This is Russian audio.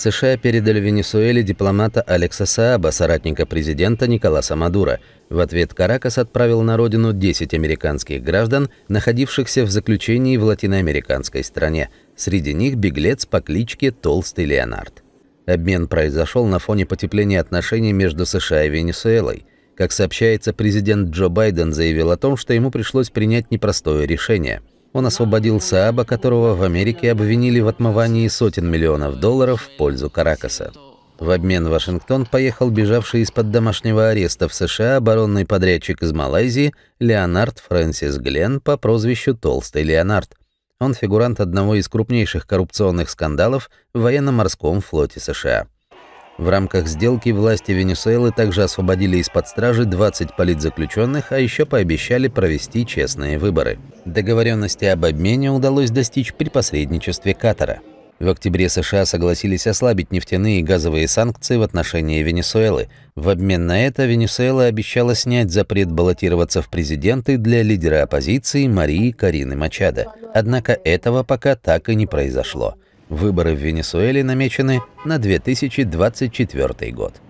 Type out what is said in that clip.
США передали Венесуэле дипломата Алекса Сааба, соратника президента Николаса Мадура. В ответ Каракас отправил на родину 10 американских граждан, находившихся в заключении в латиноамериканской стране. Среди них беглец по кличке Толстый Леонард. Обмен произошел на фоне потепления отношений между США и Венесуэлой. Как сообщается, президент Джо Байден заявил о том, что ему пришлось принять непростое решение – он освободил Сааба, которого в Америке обвинили в отмывании сотен миллионов долларов в пользу Каракаса. В обмен Вашингтон поехал бежавший из-под домашнего ареста в США оборонный подрядчик из Малайзии Леонард Фрэнсис Глен по прозвищу «Толстый Леонард». Он фигурант одного из крупнейших коррупционных скандалов в военно-морском флоте США. В рамках сделки власти Венесуэлы также освободили из-под стражи 20 политзаключенных, а еще пообещали провести честные выборы. Договоренности об обмене удалось достичь при посредничестве Катара. В октябре США согласились ослабить нефтяные и газовые санкции в отношении Венесуэлы. В обмен на это Венесуэла обещала снять запрет баллотироваться в президенты для лидера оппозиции Марии Карины Мачадо. Однако этого пока так и не произошло. Выборы в Венесуэле намечены на 2024 год.